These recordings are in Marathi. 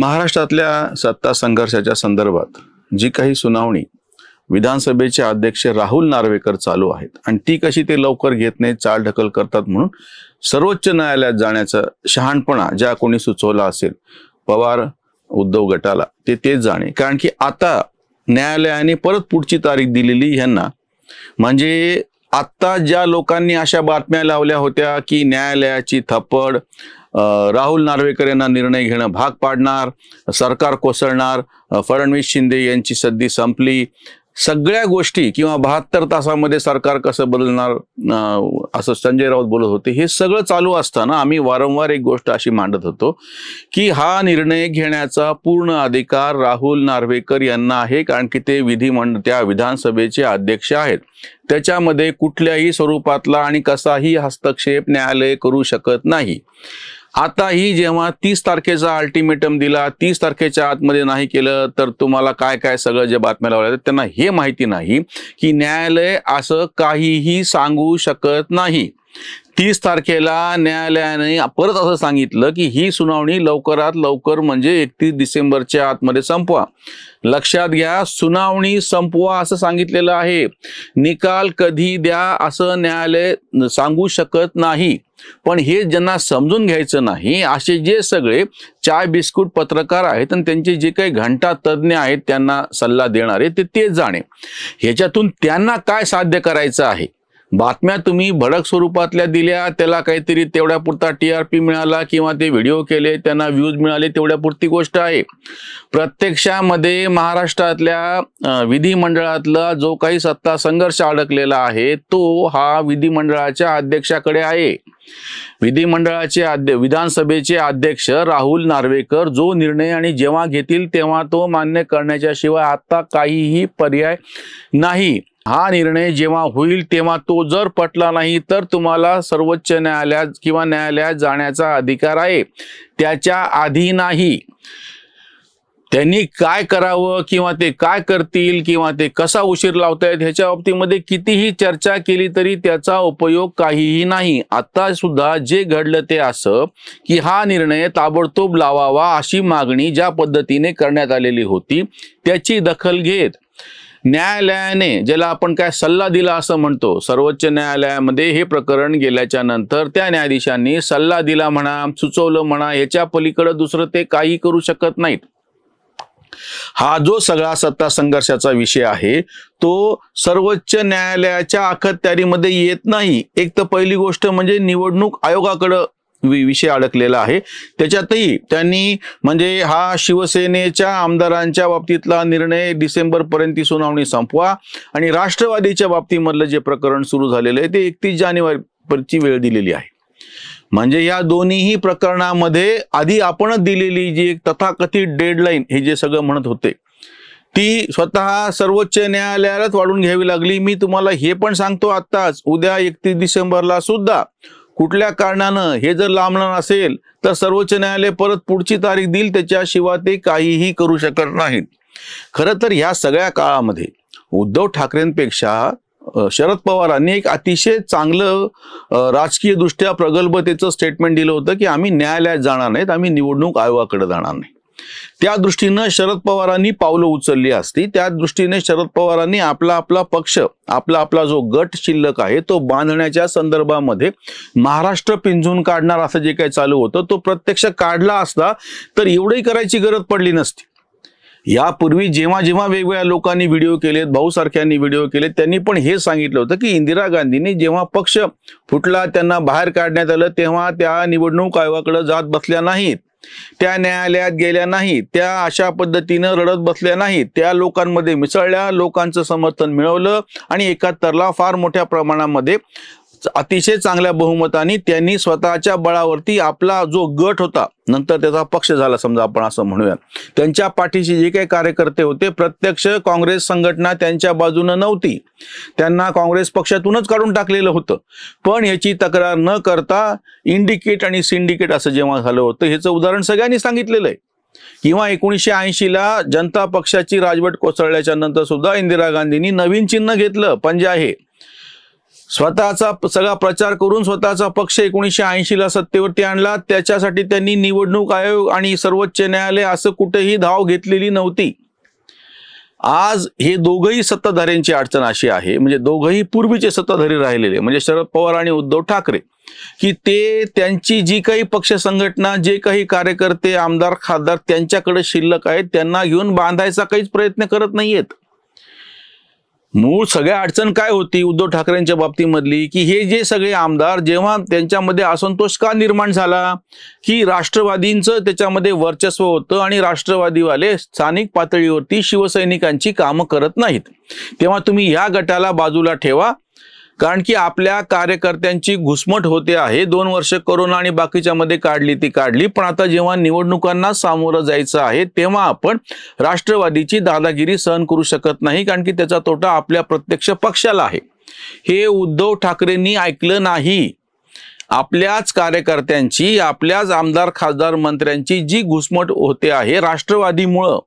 महाराष्ट्रातल्या सत्ता संघर्षाच्या संदर्भात जी काही सुनावणी विधानसभेचे अध्यक्ष राहुल नार्वेकर चालू आहेत आणि ती कशी ते लवकर घेत नाही चाल ढकल करतात म्हणून सर्वोच्च न्यायालयात जाण्याचा शहाणपणा ज्या कोणी सुचवला असेल पवार उद्धव गटाला ते तेच जाणे कारण की आता न्यायालयाने परत पुढची तारीख दिलेली ह्यांना म्हणजे आत्ता ज्या लोकांनी अशा बातम्या लावल्या होत्या की न्यायालयाची थप्पड राहुल नार्वेकर यांना निर्णय घेणं भाग पाडणार सरकार कोसळणार फडणवीस शिंदे यांची सद्दी संपली सगळ्या गोष्टी किंवा बहात्तर तासामध्ये सरकार कसं बदलणार असं संजय राऊत बोलत होते हे सगळं चालू असताना आम्ही वारंवार एक गोष्ट अशी मांडत होतो की हा निर्णय घेण्याचा पूर्ण अधिकार राहुल नार्वेकर यांना आहे कारण की ते विधिमंड त्या विधानसभेचे अध्यक्ष आहेत त्याच्यामध्ये कुठल्याही स्वरूपातला आणि कसाही हस्तक्षेप न्यायालय करू शकत नाही आता ही जेव्हा तीस तारखेचा अल्टिमेटम दिला तीस तारखेच्या आतमध्ये नाही केलं तर तुम्हाला काय काय सगळं जे बातम्या लावल्या त्यांना हे माहिती नाही की न्यायालय असं काहीही सांगू शकत नाही तीस तारखेला न्यायालयाने परत असं सांगितलं की ही सुनावणी लवकरात लवकर म्हणजे एकतीस डिसेंबरच्या आतमध्ये संपवा लक्षात घ्या सुनावणी संपवा असं सांगितलेलं आहे निकाल कधी द्या असं न्यायालय सांगू शकत नाही पण हे ज्यांना समजून घ्यायचं नाही असे जे सगळे चाय बिस्कुट पत्रकार आहेत आणि त्यांचे जे काही घंटा तज्ज्ञ आहेत त्यांना सल्ला देणारे ते तेच जाणे ह्याच्यातून त्यांना काय साध्य करायचं आहे बातम्या तुम्ही भडक स्वरूपातल्या दिल्या त्याला काहीतरी तेवढ्यापुरता टी आर पी मिळाला किंवा ते व्हिडिओ केले त्यांना व्ह्यूज मिळाले तेवढ्यापुरती गोष्ट आहे प्रत्यक्षामध्ये महाराष्ट्रातल्या विधिमंडळातला जो काही सत्ता संघर्ष अडकलेला आहे तो हा विधिमंडळाच्या अध्यक्षाकडे आहे विधिमंडळाचे अध्य विधानसभेचे अध्यक्ष राहुल नार्वेकर जो निर्णय आणि जेव्हा घेतील तेव्हा तो मान्य करण्याच्या शिवाय आता काहीही पर्याय नाही हा निर्णय जेव्हा होईल तेव्हा तो जर पटला नाही तर तुम्हाला सर्वोच्च न्यायालयात किंवा न्यायालयात जाण्याचा अधिकार आहे त्याच्या आधी नाही त्यांनी काय करावं किंवा ते काय करतील किंवा ते कसा उशीर लावतायत ह्याच्या बाबतीमध्ये कितीही चर्चा केली तरी त्याचा उपयोग काहीही नाही आता सुद्धा जे घडलं ते असं की हा निर्णय ताबडतोब लावावा अशी मागणी ज्या पद्धतीने करण्यात आलेली होती त्याची दखल घेत न्यायालयाने ज्याला आपण काय सल्ला दिला असं म्हणतो सर्वोच्च न्यायालयामध्ये हे प्रकरण गेल्याच्या नंतर त्या न्यायाधीशांनी सल्ला दिला म्हणा सुचवलं म्हणा याच्या पलीकडे दुसरं ते काही करू शकत नाहीत हा जो सगळा सत्ता संघर्षाचा विषय आहे तो सर्वोच्च न्यायालयाच्या अखत्यारीमध्ये येत नाही एक तर पहिली गोष्ट म्हणजे निवडणूक आयोगाकडं विषय अडकलेला आहे त्याच्यातही त्यांनी म्हणजे हा शिवसेनेच्या आमदारांच्या बाबतीतला निर्णय डिसेंबर पर्यंत सुनावणी संपवा आणि राष्ट्रवादीच्या बाबतीमधलं जे प्रकरण सुरू झालेलं आहे ते एकतीस जानेवारीची वेळ दिलेली आहे म्हणजे या दोन्हीही प्रकरणामध्ये आधी आपणच दिलेली जी एक तथाकथित डेडलाईन हे जे सगळं म्हणत होते ती स्वतः सर्वोच्च न्यायालयालाच वाढून घ्यावी लागली मी तुम्हाला हे पण सांगतो आत्ताच उद्या एकतीस डिसेंबरला सुद्धा कुठल्या कारणानं हे जर लांबणार असेल तर सर्वोच्च न्यायालय परत पुढची तारीख देईल त्याच्याशिवाय ते काहीही करू शकत नाहीत खरं तर ह्या सगळ्या काळामध्ये उद्धव ठाकरेंपेक्षा शरद पवारांनी एक अतिशय चांगलं राजकीयदृष्ट्या प्रगल्भतेचं स्टेटमेंट दिलं होतं की आम्ही न्यायालयात जाणार नाहीत आम्ही निवडणूक आयोगाकडे जाणार नाही त्या दृष्टीनं शरद पवारांनी पावलं उचलली असती त्या दृष्टीने शरद पवारांनी आपला आपला पक्ष आपला आपला जो गट शिल्लक आहे तो बांधण्याच्या संदर्भामध्ये महाराष्ट्र पिंजून काढणार असं जे काही चालू होतं तो प्रत्यक्ष काढला असता तर एवढंही करायची गरज पडली नसती यापूर्वी जेव्हा जेव्हा वेगवेगळ्या लोकांनी व्हिडिओ केलेत भाऊसारख्यांनी व्हिडिओ केलेत त्यांनी पण हे सांगितलं होतं की इंदिरा गांधींनी जेव्हा पक्ष फुटला त्यांना बाहेर काढण्यात आलं तेव्हा त्या निवडणूक आयोगाकडे जात बसल्या नाहीत त्या न्यायालयात गेल्या नाही त्या अशा पद्धतीनं रडत बसल्या नाही, त्या लोकांमध्ये मिसळल्या लोकांचं समर्थन मिळवलं आणि एकाहत्तरला फार मोठ्या प्रमाणामध्ये अतिशय चांगल्या बहुमताने त्यांनी स्वतःच्या बळावरती आपला जो गट होता नंतर त्याचा पक्ष झाला समजा आपण असं म्हणूया त्यांच्या पाठीशी जे काही कार्यकर्ते होते प्रत्यक्ष काँग्रेस संघटना त्यांच्या बाजूने नव्हती त्यांना काँग्रेस पक्षातूनच काढून टाकलेलं होतं पण याची तक्रार न करता इंडिकेट आणि सिंडिकेट असं जेव्हा झालं होतं ह्याचं उदाहरण सगळ्यांनी सांगितलेलं आहे किंवा एकोणीसशे ऐंशीला जनता पक्षाची राजवट कोसळल्याच्या नंतर सुद्धा इंदिरा गांधींनी नवीन चिन्ह घेतलं पण जे आहे स्वतःचा सगळा प्रचार करून स्वतःचा पक्ष एकोणीसशे ला सत्तेवरती आणला त्याच्यासाठी त्यांनी निवडणूक आयोग आणि सर्वोच्च न्यायालय असं कुठेही धाव घेतलेली नव्हती आज हे दोघही सत्ताधाऱ्यांची अडचण अशी आहे म्हणजे दोघही पूर्वीचे सत्ताधारी राहिलेले म्हणजे शरद पवार आणि उद्धव ठाकरे की ते त्यांची जी काही पक्ष संघटना जे काही कार्यकर्ते आमदार खासदार त्यांच्याकडे शिल्लक आहेत त्यांना घेऊन बांधायचा काहीच प्रयत्न करत नाहीयेत मूळ सगळ्या अडचण काय होती उद्धव ठाकरेंच्या बाबतीमधली की हे जे सगळे आमदार जेव्हा त्यांच्यामध्ये असंतोष का निर्माण झाला की राष्ट्रवादींचं त्याच्यामध्ये वर्चस्व होतं आणि राष्ट्रवादीवाले स्थानिक पातळीवरती शिवसैनिकांची कामं करत नाहीत तेव्हा तुम्ही या गटाला बाजूला ठेवा कारण की आपल्या कार्यकर्त्यांची घुसमट होते आहे दोन वर्ष कोरोना आणि बाकीच्या मध्ये काढली ती काढली पण आता जेव्हा निवडणुकांना सामोरं जायचं आहे तेव्हा आपण राष्ट्रवादीची दादागिरी सहन करू शकत नाही कारण की त्याचा तोटा आपल्या प्रत्यक्ष पक्षाला आहे हे उद्धव ठाकरेंनी ऐकलं नाही आपल्याच कार्यकर्त्यांची आपल्याच आमदार खासदार मंत्र्यांची जी घुसमट होते आहे राष्ट्रवादीमुळं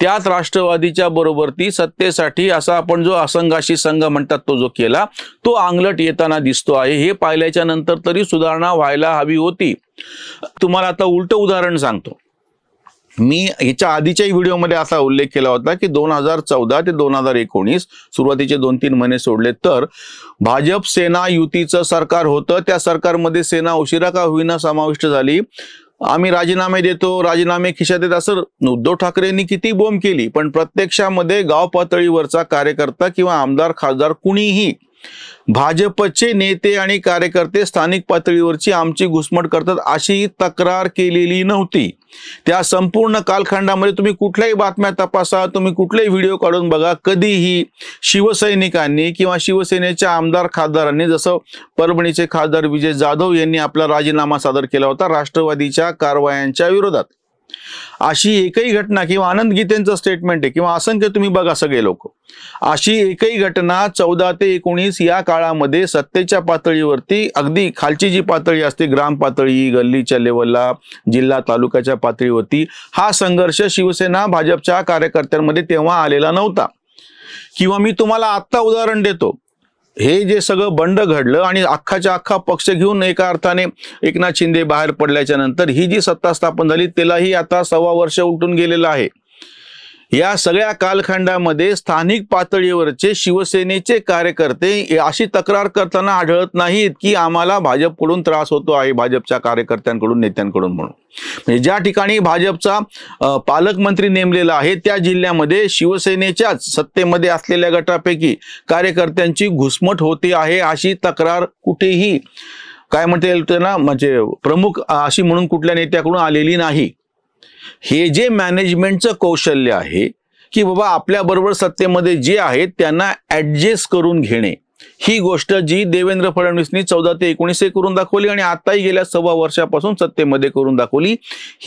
त्याच राष्ट्रवादीच्या बरोबर ती सत्तेसाठी असा आपण जो असंघाशी संघ म्हणतात तो जो केला तो आंगलट येताना दिसतो आहे हे पाहिल्याच्या नंतर तरी सुधारणा व्हायला हवी होती तुम्हाला आता उलट उदाहरण सांगतो मी ह्याच्या आधीच्याही व्हिडिओमध्ये असा उल्लेख केला होता की दोन हजार चौदा ते दोन हजार एकोणीस सुरुवातीचे दोन तीन महिने सोडले तर भाजप सेना युतीचं सरकार होतं त्या सरकारमध्ये सेना उशिरा का होईना समाविष्ट झाली आम्ही राजीनामे देतो राजीनामे खिशात येत असं उद्धव ठाकरेंनी किती बोंब केली पण प्रत्यक्षामध्ये गाव पातळीवरचा कार्यकर्ता किंवा आमदार खासदार कुणीही भाजपचे नेते आणि कार्यकर्ते स्थानिक पातळीवरची आमची घुसमट करतात अशी तक्रार केलेली नव्हती त्या संपूर्ण कालखंडामध्ये तुम्ही कुठल्याही बातम्या तपासा तुम्ही कुठलेही व्हिडिओ काढून बघा कधीही शिवसैनिकांनी किंवा शिवसेनेच्या आमदार खासदारांनी जसं परभणीचे खासदार विजय जाधव यांनी आपला राजीनामा सादर केला होता राष्ट्रवादीच्या कारवायांच्या विरोधात अशी एकही घटना किंवा आनंद गीतेंचं स्टेटमेंट आहे किंवा असंख्य तुम्ही बघा सगळे लोक अशी एकही घटना चौदा ते एकोणीस या काळामध्ये सत्तेच्या पातळीवरती अगदी खालची जी पातळी असते ग्राम पातळी गल्लीच्या लेवलला जिल्हा तालुक्याच्या पातळीवरती हा संघर्ष शिवसेना भाजपच्या कार्यकर्त्यांमध्ये तेव्हा आलेला नव्हता किंवा मी तुम्हाला आत्ता उदाहरण देतो हे जे सगळं बंड घडलं आणि अख्खाच्या अख्खा पक्ष घेऊन एका अर्थाने एकनाथ शिंदे बाहेर पडल्याच्या नंतर ही जी सत्ता स्थापन झाली त्यालाही आता सव्वा वर्ष उलटून गेलेलं आहे या सगळ्या कालखंडामध्ये स्थानिक पातळीवरचे शिवसेनेचे कार्यकर्ते अशी तक्रार करताना आढळत नाहीत की आम्हाला भाजपकडून त्रास होतो आहे भाजपच्या कार्यकर्त्यांकडून नेत्यांकडून म्हणून म्हणजे ज्या ठिकाणी भाजपचा पालकमंत्री नेमलेला आहे त्या जिल्ह्यामध्ये शिवसेनेच्याच सत्तेमध्ये असलेल्या गटापैकी कार्यकर्त्यांची घुसमट होते आहे अशी तक्रार कुठेही काय म्हणता येईल त्यांना म्हणजे प्रमुख अशी म्हणून कुठल्या नेत्याकडून आलेली नाही हे जे मॅनेजमेंटचं कौशल्य आहे की बाबा आपल्याबरोबर सत्तेमध्ये जे आहेत त्यांना ऍडजस्ट करून घेणे ही गोष्ट जी देवेंद्र फडणवीसनी चौदा ते एकोणीसशे करून दाखवली आणि आताही गेल्या सव्वा वर्षापासून सत्तेमध्ये करून दाखवली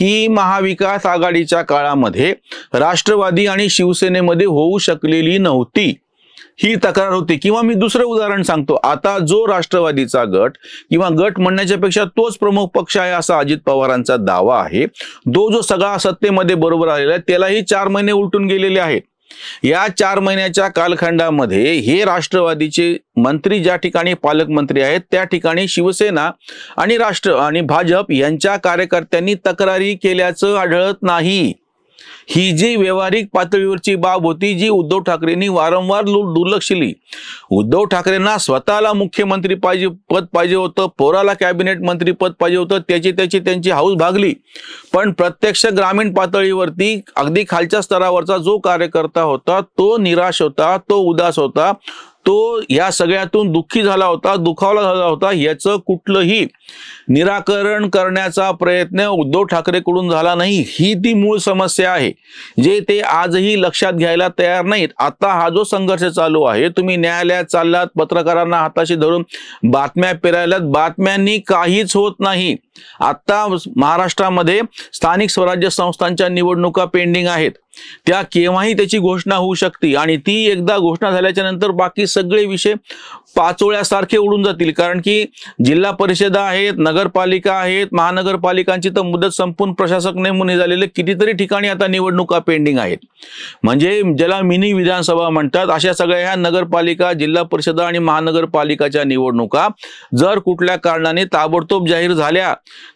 ही महाविकास आघाडीच्या काळामध्ये राष्ट्रवादी आणि शिवसेनेमध्ये होऊ शकलेली नव्हती ही तक्रार होती किंवा मी दुसरं उदाहरण सांगतो आता जो राष्ट्रवादीचा गट किंवा गट म्हणण्याच्या पेक्षा तोच प्रमुख पक्ष आहे असा अजित पवारांचा दावा आहे तो जो सगळा सत्तेमध्ये बरोबर आलेला आहे त्यालाही चार महिने उलटून गेलेले आहेत या चार महिन्याच्या कालखंडामध्ये हे राष्ट्रवादीचे मंत्री ज्या ठिकाणी पालकमंत्री आहेत त्या ठिकाणी शिवसेना आणि राष्ट्र आणि भाजप यांच्या कार्यकर्त्यांनी तक्रारी केल्याचं आढळत नाही ही जी व्यावहारिक पातळीवरची बाब होती जी उद्धव ठाकरेंनी वारंवार दुर्लक्षली उद्धव ठाकरेंना स्वतःला मुख्यमंत्री पाहिजे पद पाहिजे होतं पोराला कॅबिनेट मंत्री पद पाहिजे होतं त्याची त्याची त्यांची हाऊस भागली पण प्रत्यक्ष ग्रामीण पातळीवरती अगदी खालच्या स्तरावरचा जो कार्यकर्ता होता तो निराश होता तो उदास होता तो या सगळ्यातून दुःखी झाला होता दुखावला झाला होता याचं कुठलंही निराकरण करण्याचा प्रयत्न उद्धव ठाकरेकडून झाला नाही ही ती मूळ समस्या आहे जे ते आजही लक्षात घ्यायला तयार नाहीत आता हा जो संघर्ष चालू आहे तुम्ही न्यायालयात चाललात पत्रकारांना हाताशी धरून बातम्या पेरायलात बातम्यांनी काहीच होत नाही आता महाराष्ट्रामध्ये स्थानिक स्वराज्य संस्थांच्या निवडणुका पेंडिंग आहेत त्या केव्हाही त्याची घोषणा होऊ शकते आणि ती एकदा घोषणा झाल्याच्या नंतर बाकी सगळे विषय पाचोळ्यासारखे उडून जातील कारण की जिल्हा परिषद आहेत नगरपालिका आहेत महानगरपालिकांची तर मुदत संपून प्रशासक नेमून झालेले कितीतरी ठिकाणी आता निवडणुका पेंडिंग आहेत म्हणजे ज्याला मिनी विधानसभा म्हणतात अशा सगळ्या ह्या नगरपालिका जिल्हा परिषदा आणि महानगरपालिकाच्या निवडणुका जर कुठल्या कारणाने ताबडतोब जाहीर झाल्या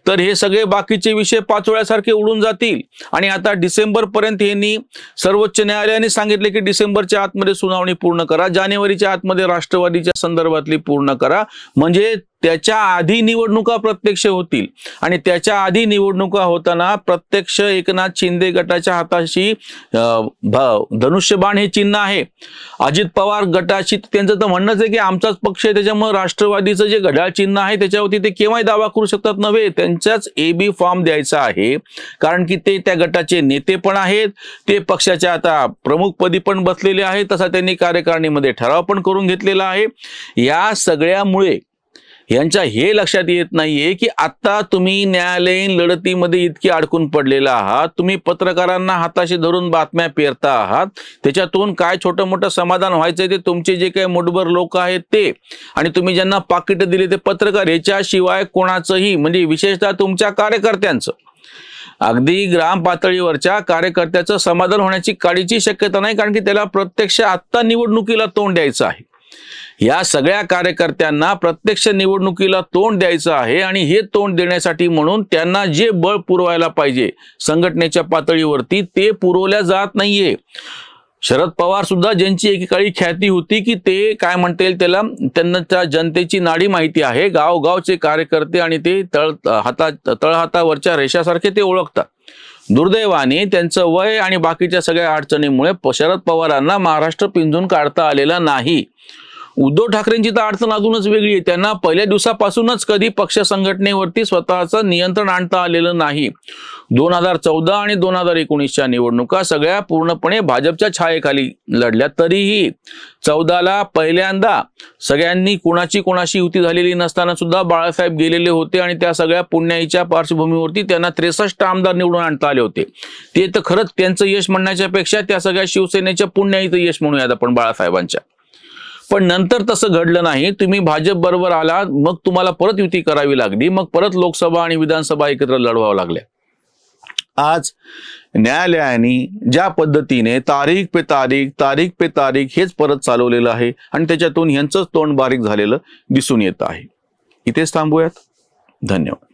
तर हे सगळे बाकीचे विषय पाचोळ्यासारखे उडून जातील आणि आता डिसेंबर पर्यंत यांनी सर्वोच्च न्यायालयाने सांगितले की डिसेंबरच्या आतमध्ये सुनावणी पूर्ण करा जानेवारीच्या आतमध्ये राष्ट्रवादीच्या संदर्भातली पूर्ण करा म्हणजे त्याच्या आधी निवडणुका प्रत्यक्ष होतील आणि त्याच्या आधी निवडणुका होताना प्रत्यक्ष एकनाथ शिंदे गटाच्या हाताशी धनुष्यबाण हे चिन्ह आहे अजित पवार गटाशी त्यांचं तर म्हणणंच आहे की आमचाच पक्ष आहे त्याच्यामुळे राष्ट्रवादीचं जे घड्याळ चिन्ह आहे त्याच्यावरती ते केव्हाही दावा करू शकतात नव्हे त्यांच्याच बी फॉर्म द्यायचा आहे कारण की ते त्या गटाचे नेते पण आहेत ते पक्षाच्या आता प्रमुखपदी पण बसलेले आहेत तसा त्यांनी कार्यकारिणीमध्ये ठराव पण करून घेतलेला आहे या सगळ्यामुळे यांच्या हे लक्षात येत नाहीये की आता तुम्ही न्यायालयीन लढतीमध्ये इतकी अडकून पडलेला आहात तुम्ही पत्रकारांना हाताशी धरून बातम्या पेरता आहात त्याच्यातून काय छोटं मोठं समाधान व्हायचंय ते तुमचे जे काही मुठभर लोक आहेत ते आणि तुम्ही ज्यांना पाकिट दिले ते पत्रकार याच्याशिवाय कोणाचंही म्हणजे विशेषतः तुमच्या कार्यकर्त्यांचं अगदी ग्राम पातळीवरच्या कार्यकर्त्याचं समाधान होण्याची काळीची शक्यता नाही कारण की त्याला प्रत्यक्ष आत्ता निवडणुकीला तोंड द्यायचं आहे या सगळ्या कार्यकर्त्यांना प्रत्यक्ष निवडणुकीला तोंड द्यायचं आहे आणि हे तोंड देण्यासाठी म्हणून त्यांना जे बळ पुरवायला पाहिजे संघटनेच्या पातळीवरती ते पुरवल्या जात नाहीये शरद पवार सुद्धा ज्यांची एकेकाळी ख्याती होती की ते काय म्हणता येईल त्याला त्यांना त्या जनतेची नाडी माहिती आहे गावगावचे कार्यकर्ते आणि ते तळ हाता तळहातावरच्या रेषासारखे ते ओळखतात दुर्दैवाने त्यांचं वय आणि बाकीच्या सगळ्या अडचणीमुळे शरद पवारांना महाराष्ट्र पिंजून काढता आलेला नाही उद्धव ठाकरेंची तर अडचण अजूनच वेगळी आहे त्यांना पहिल्या दिवसापासूनच कधी पक्ष संघटनेवरती स्वतःचं नियंत्रण आणता आलेलं नाही दोन हजार चौदा आणि दोन हजार एकोणीसच्या निवडणुका सगळ्या पूर्णपणे भाजपच्या छायेखाली लढल्या तरीही चौदाला पहिल्यांदा सगळ्यांनी कोणाची कोणाशी युती झालेली नसताना सुद्धा बाळासाहेब गेलेले होते आणि त्या सगळ्या पुण्याईच्या पार्श्वभूमीवरती त्यांना त्रेसष्ट आमदार निवडून आणता आले होते ते तर खरंच त्यांचं यश म्हणण्याच्या पेक्षा त्या सगळ्या शिवसेनेच्या पुण्याईचं यश म्हणूयात आपण बाळासाहेबांच्या पण नंतर तसं घडलं नाही तुम्ही भाजप बरोबर आला मग तुम्हाला परत युती करावी लागली मग परत लोकसभा आणि विधानसभा एकत्र लढवावं लागल्या आज न्यायालयाने ज्या पद्धतीने तारीख पे तारीख तारीख पे तारीख हेच परत चालवलेलं आहे आणि त्याच्यातून ह्यांचंच तोंड बारीक झालेलं दिसून येत आहे इथेच थांबूयात धन्यवाद